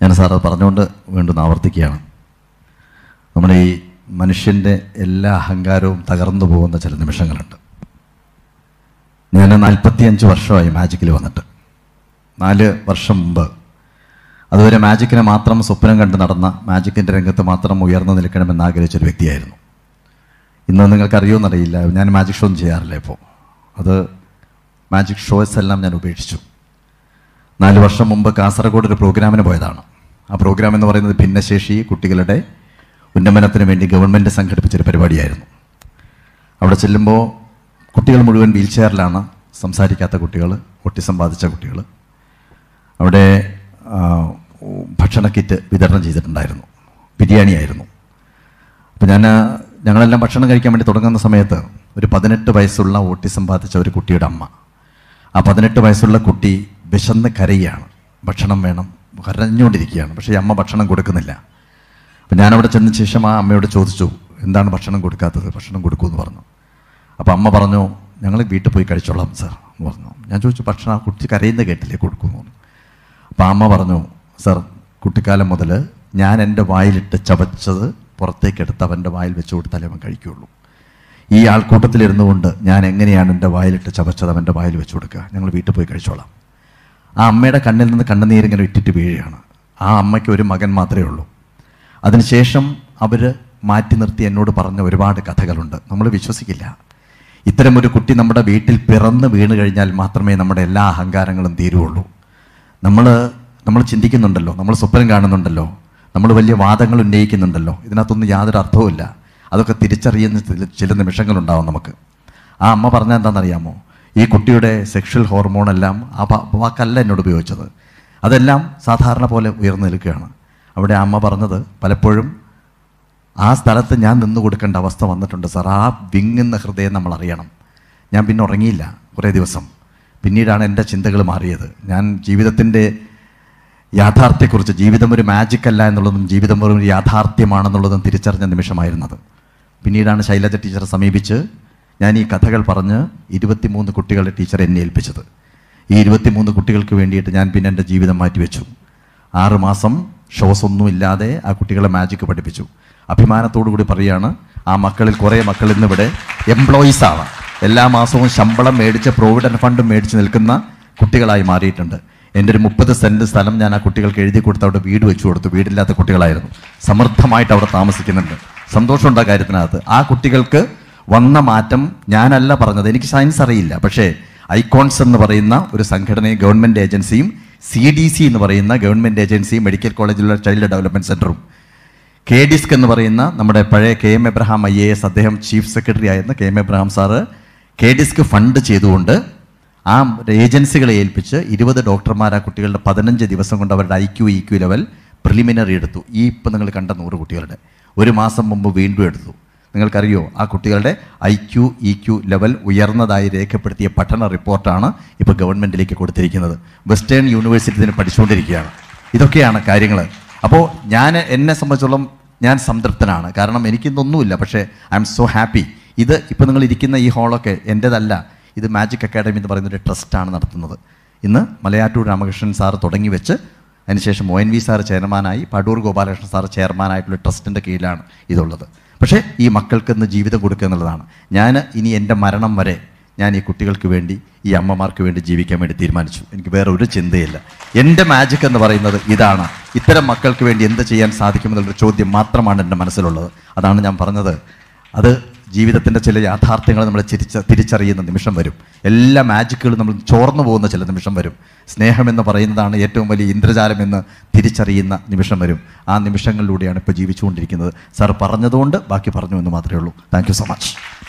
ഞാൻ സാർ അത് പറഞ്ഞുകൊണ്ട് വീണ്ടും ആവർത്തിക്കുകയാണ് നമ്മുടെ ഈ മനുഷ്യൻ്റെ എല്ലാ അഹങ്കാരവും തകർന്നു പോകുന്ന ചില നിമിഷങ്ങളുണ്ട് ഞാൻ നാൽപ്പത്തിയഞ്ച് വർഷമായി മാജിക്കിൽ വന്നിട്ട് നാല് വർഷം മുമ്പ് അതുവരെ മാജിക്കിനെ മാത്രം സ്വപ്നം കണ്ട് നടന്ന മാജിക്കിൻ്റെ രംഗത്ത് മാത്രം ഉയർന്നു നിൽക്കണമെന്ന് ആഗ്രഹിച്ചൊരു വ്യക്തിയായിരുന്നു ഇന്ന് നിങ്ങൾക്കറിയുമെന്നറിയില്ല ഞാൻ മാജിക് ഷോ ഒന്നും ചെയ്യാറില്ല ഇപ്പോൾ അത് മാജിക് ഷോസ് എല്ലാം ഞാൻ ഉപേക്ഷിച്ചു നാല് വർഷം മുമ്പ് കാസർഗോഡ് ഒരു പ്രോഗ്രാമിന് പോയതാണ് ആ പ്രോഗ്രാം എന്ന് പറയുന്നത് ഭിന്നശേഷി കുട്ടികളുടെ ഉന്നമനത്തിന് വേണ്ടി ഗവൺമെൻറ് സംഘടിപ്പിച്ചൊരു പരിപാടിയായിരുന്നു അവിടെ ചെല്ലുമ്പോൾ കുട്ടികൾ മുഴുവൻ വീൽ ചെയറിലാണ് സംസാരിക്കാത്ത കുട്ടികൾ ഒട്ടിസം ബാധിച്ച കുട്ടികൾ അവിടെ ഭക്ഷണ കിറ്റ് വിതരണം ചെയ്തിട്ടുണ്ടായിരുന്നു ബിരിയാണി ആയിരുന്നു അപ്പോൾ ഞാൻ ഞങ്ങളെല്ലാം ഭക്ഷണം കഴിക്കാൻ വേണ്ടി തുടങ്ങുന്ന സമയത്ത് ഒരു പതിനെട്ട് വയസ്സുള്ള ഓട്ടിസം ബാധിച്ച ഒരു കുട്ടിയുടെ അമ്മ ആ പതിനെട്ട് വയസ്സുള്ള കുട്ടി വിശന്ന് കരയുകയാണ് ഭക്ഷണം വേണം കരഞ്ഞുകൊണ്ടിരിക്കുകയാണ് പക്ഷേ അമ്മ ഭക്ഷണം കൊടുക്കുന്നില്ല അപ്പം ഞാനവിടെ ചെന്ന ശേഷം ആ അമ്മയോട് ചോദിച്ചു എന്താണ് ഭക്ഷണം കൊടുക്കാത്തത് ഭക്ഷണം കൊടുക്കൂ എന്ന് പറഞ്ഞു അപ്പോൾ അമ്മ പറഞ്ഞു ഞങ്ങൾ വീട്ടിൽ പോയി കഴിച്ചോളാം സർ എന്ന് പറഞ്ഞു ഞാൻ ചോദിച്ചു ഭക്ഷണം ആ കുട്ടി കരയുന്നത് കേട്ടില്ലേ കൊടുക്കുമെന്ന് എന്ന് അപ്പോൾ അമ്മ പറഞ്ഞു സർ കുട്ടിക്കാലം മുതൽ ഞാൻ എൻ്റെ വായിലിട്ട് ചവച്ചത് പുറത്തേക്കെടുത്ത് അവൻ്റെ വായിൽ വെച്ച് കൊടുത്താലേ അവൻ കഴിക്കുകയുള്ളൂ ഈ ആൾക്കൂട്ടത്തിലിരുന്നുകൊണ്ട് ഞാൻ എങ്ങനെയാണ് എൻ്റെ വായിലിട്ട് ചവച്ചത് അവൻ്റെ വായിൽ വെച്ച് കൊടുക്കുക ഞങ്ങൾ വീട്ടിൽ പോയി കഴിച്ചോളാം ആ അമ്മയുടെ കണ്ണിൽ നിന്ന് കണ്ണുനീരിങ്ങനെ ഇട്ടിട്ട് വീഴുകയാണ് ആ അമ്മയ്ക്ക് ഒരു മകൻ മാത്രമേ ഉള്ളൂ അതിനുശേഷം അവർ മാറ്റി നിർത്തി എന്നോട് പറഞ്ഞ ഒരുപാട് കഥകളുണ്ട് നമ്മൾ വിശ്വസിക്കില്ല ഇത്തരമൊരു കുട്ടി നമ്മുടെ വീട്ടിൽ പിറന്ന് വീണ് കഴിഞ്ഞാൽ മാത്രമേ നമ്മുടെ എല്ലാ അഹങ്കാരങ്ങളും തീരുള്ളൂ നമ്മൾ നമ്മൾ ചിന്തിക്കുന്നുണ്ടല്ലോ നമ്മൾ സ്വപ്നം കാണുന്നുണ്ടല്ലോ നമ്മൾ വലിയ വാദങ്ങൾ ഉന്നയിക്കുന്നുണ്ടല്ലോ ഇതിനകത്തൊന്നും യാതൊരു അർത്ഥവുമില്ല അതൊക്കെ തിരിച്ചറിയുന്ന ചില നിമിഷങ്ങളുണ്ടാവും നമുക്ക് ആ അമ്മ പറഞ്ഞാൽ എന്താണെന്നറിയാമോ ഈ കുട്ടിയുടെ സെക്ഷൽ ഹോർമോണെല്ലാം ആ വാക്കല്ല എന്നോട് ഉപയോഗിച്ചത് അതെല്ലാം സാധാരണ പോലെ ഉയർന്നു നിൽക്കുകയാണ് അവിടെ അമ്മ പറഞ്ഞത് പലപ്പോഴും ആ സ്ഥലത്ത് ഞാൻ നിന്ന് കൊടുക്കേണ്ട അവസ്ഥ വന്നിട്ടുണ്ട് സാർ ആ വിങ്ങുന്ന ഹൃദയം നമ്മൾ അറിയണം ഞാൻ പിന്നെ ഉറങ്ങിയില്ല കുറേ ദിവസം പിന്നീടാണ് എൻ്റെ ചിന്തകൾ മാറിയത് ഞാൻ ജീവിതത്തിൻ്റെ യാഥാർത്ഥ്യക്കുറിച്ച് ജീവിതം ഒരു മാജിക് അല്ല എന്നുള്ളതും ജീവിതം ഒരു യാഥാർത്ഥ്യമാണെന്നുള്ളതും തിരിച്ചറിഞ്ഞ നിമിഷമായിരുന്നത് പിന്നീടാണ് ശൈലജ ടീച്ചറെ സമീപിച്ച് ഞാൻ ഈ കഥകൾ പറഞ്ഞ് ഇരുപത്തിമൂന്ന് കുട്ടികളുടെ ടീച്ചർ എന്നെ ഏൽപ്പിച്ചത് ഈ ഇരുപത്തിമൂന്ന് കുട്ടികൾക്ക് വേണ്ടിയിട്ട് ഞാൻ പിന്നെ എൻ്റെ ജീവിതം മാറ്റിവെച്ചു ആറുമാസം ഷോസ് ഒന്നുമില്ലാതെ ആ കുട്ടികളെ മാജിക്ക് പഠിപ്പിച്ചു അഭിമാനത്തോടു കൂടി പറയുകയാണ് ആ മക്കളിൽ കുറേ മക്കൾ ഇന്നിവിടെ എംപ്ലോയീസ് ആണ് എല്ലാ മാസവും ശമ്പളം മേടിച്ച് പ്രോവിഡൻറ്റ് ഫണ്ടും മേടിച്ച് നിൽക്കുന്ന കുട്ടികളായി മാറിയിട്ടുണ്ട് എൻ്റെ ഒരു മുപ്പത് സെൻറ്റ് സ്ഥലം ഞാൻ ആ കുട്ടികൾക്ക് എഴുതി കൊടുത്ത് അവിടെ വീട് വെച്ചു കൊടുത്തു വീടില്ലാത്ത കുട്ടികളായിരുന്നു സമൃദ്ധമായിട്ട് അവിടെ താമസിക്കുന്നുണ്ട് സന്തോഷമുണ്ട് ആ കാര്യത്തിനകത്ത് ആ കുട്ടികൾക്ക് വന്ന മാറ്റം ഞാനല്ല പറഞ്ഞത് എനിക്ക് സയൻസ് അറിയില്ല പക്ഷേ ഐക്കോൺസ് എന്ന് പറയുന്ന ഒരു സംഘടനയും ഗവൺമെൻറ് ഏജൻസിയും സി ഡി സി എന്ന് പറയുന്ന ഗവൺമെൻറ് ഏജൻസിയും മെഡിക്കൽ കോളേജിലുള്ള ചൈൽഡ് ഡെവലപ്മെൻറ്റ് സെൻറ്ററും കെ ഡിസ്ക് എന്ന് പറയുന്ന നമ്മുടെ പഴയ K M Abraham I A S അദ്ദേഹം ചീഫ് സെക്രട്ടറി ആയിരുന്ന കെ എം എബ്രഹാം സാറ് കെ ഡിസ്ക് ഫണ്ട് ചെയ്തുകൊണ്ട് ആ ഏജൻസികളെ ഏൽപ്പിച്ച് ഇരുപത് ഡോക്ടർമാർ ആ കുട്ടികളുടെ പതിനഞ്ച് ദിവസം കൊണ്ട് അവരുടെ I Q E Q level preliminary എടുത്തു ഈ ഇപ്പം നിങ്ങൾ കണ്ട നൂറ് കുട്ടികളുടെ ഒരു മാസം മുമ്പ് വീണ്ടും എടുത്തു നിങ്ങൾക്കറിയോ ആ കുട്ടികളുടെ I Q E Q level ഉയർന്നതായി രേഖപ്പെടുത്തിയ പഠന റിപ്പോർട്ടാണ് ഇപ്പോൾ ഗവൺമെൻറ്റിലേക്ക് കൊടുത്തിരിക്കുന്നത് വെസ്റ്റേൺ യൂണിവേഴ്സിറ്റി ഇതിന് പഠിച്ചുകൊണ്ടിരിക്കുകയാണ് ഇതൊക്കെയാണ് കാര്യങ്ങൾ അപ്പോൾ ഞാൻ എന്നെ സംബന്ധിച്ചോളം ഞാൻ സംതൃപ്തനാണ് കാരണം എനിക്കിന്നൊന്നുമില്ല പക്ഷേ ഐ എം സോ ഹാപ്പി ഇത് ഇപ്പോൾ നിങ്ങൾ ഇരിക്കുന്ന ഈ ഹാളൊക്കെ എൻ്റെതല്ല ഇത് മാജിക് അക്കാഡമി എന്ന് പറയുന്ന ഒരു ട്രസ്റ്റാണ് നടത്തുന്നത് ഇന്ന് മലയാറ്റൂർ രാമകൃഷ്ണൻ സാർ തുടങ്ങി വെച്ച് അതിനുശേഷം ഒ എൻ വി സാർ ചെയർമാനായി പടൂർ ഗോപാലകൃഷ്ണൻ സാർ ചെയർമാനായിട്ടുള്ള ട്രസ്റ്റിൻ്റെ കീഴിലാണ് ഇതുള്ളത് പക്ഷേ ഈ മക്കൾക്കെന്ന് ജീവിതം കൊടുക്കുക എന്നുള്ളതാണ് ഞാൻ ഇനി എൻ്റെ മരണം വരെ ഞാൻ ഈ കുട്ടികൾക്ക് വേണ്ടി ഈ അമ്മമാർക്ക് വേണ്ടി ജീവിക്കാൻ വേണ്ടി തീരുമാനിച്ചു എനിക്ക് വേറെ ഒരു ചിന്തയില്ല എൻ്റെ മാജിക് എന്ന് പറയുന്നത് ഇതാണ് ഇത്തരം മക്കൾക്ക് വേണ്ടി എന്ത് ചെയ്യാൻ സാധിക്കുമെന്നുള്ളൊരു ചോദ്യം മാത്രമാണ് എൻ്റെ മനസ്സിലുള്ളത് അതാണ് ഞാൻ പറഞ്ഞത് അത് ജീവിതത്തിൻ്റെ ചില യാഥാർത്ഥ്യങ്ങൾ നമ്മൾ തിരിച്ച തിരിച്ചറിയുന്ന നിമിഷം വരും എല്ലാ മാജിക്കുകളും നമ്മൾ ചോർന്നു പോകുന്ന ചില നിമിഷം വരും സ്നേഹമെന്ന് പറയുന്നതാണ് ഏറ്റവും വലിയ ഇന്ദ്രജാലമെന്ന് തിരിച്ചറിയുന്ന നിമിഷം വരും ആ നിമിഷങ്ങളിലൂടെയാണ് ഇപ്പോൾ ജീവിച്ചുകൊണ്ടിരിക്കുന്നത് സാർ പറഞ്ഞതുകൊണ്ട് ബാക്കി പറഞ്ഞു എന്ന് മാത്രമേ ഉള്ളൂ താങ്ക് സോ മച്ച്